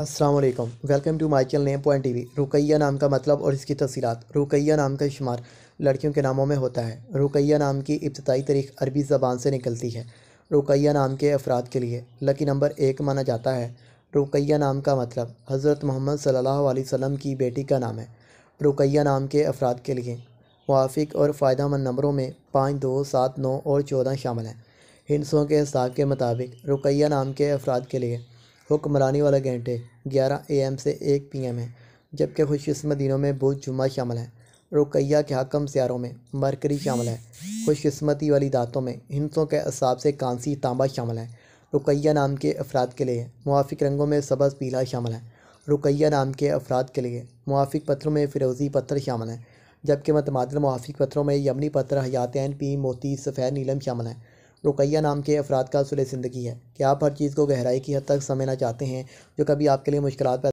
Aslam welcome to my channel name point T V Ruqaiya नाम का मतलब और इसकी तफसीत रुकैया नाम का शुमार लड़कियों के नामों में होता है रुकैया नाम की इब्तदाई तारीख अरबी ज़बान से निकलती है रुकैया नाम के अफराद के लिए लकी नंबर एक माना जाता है रुकैया नाम का मतलब हज़रत मोहम्मद सल्ला वसम की बेटी का नाम है रुकैया नाम के अफराद के लिए मुआफ़ और फ़ायदा मंद नंबरों में पाँच दो सात नौ और चौदह शामिल हैं हिंसों के हिसाब के मुताबिक रुकैया नाम के अफराद के लिए हुक्मरानी वाले घंटे 11 एम से 1 पीएम है जबकि खुशकस्मत दिनों में बुध जुमा शामिल है रुकैया के हकम सियारों में मरकरी शामिल है खुशकस्मती वाली दातों में हिंसों के असाब से कांसी तांबा शामिल है रुकैया नाम के अफराद के लिए मुआफिक रंगों में सबज पीला शामिल है रुकैया नाम के अफराद के लिए मुआफिक पत्थरों में फिरोज़ी पत्थर शामिल हैं जबकि मतमादल मुआफिक पत्थरों में यमनी पत्थर हयातैन पी मोती सफ़ेद नीलम शामिल हैं रुकैया नाम के अफराद का असूल ज़िंदगी है कि आप हर चीज़ को गहराई की हद तक समझना चाहते हैं जो कभी आपके लिए मुश्किल पैदा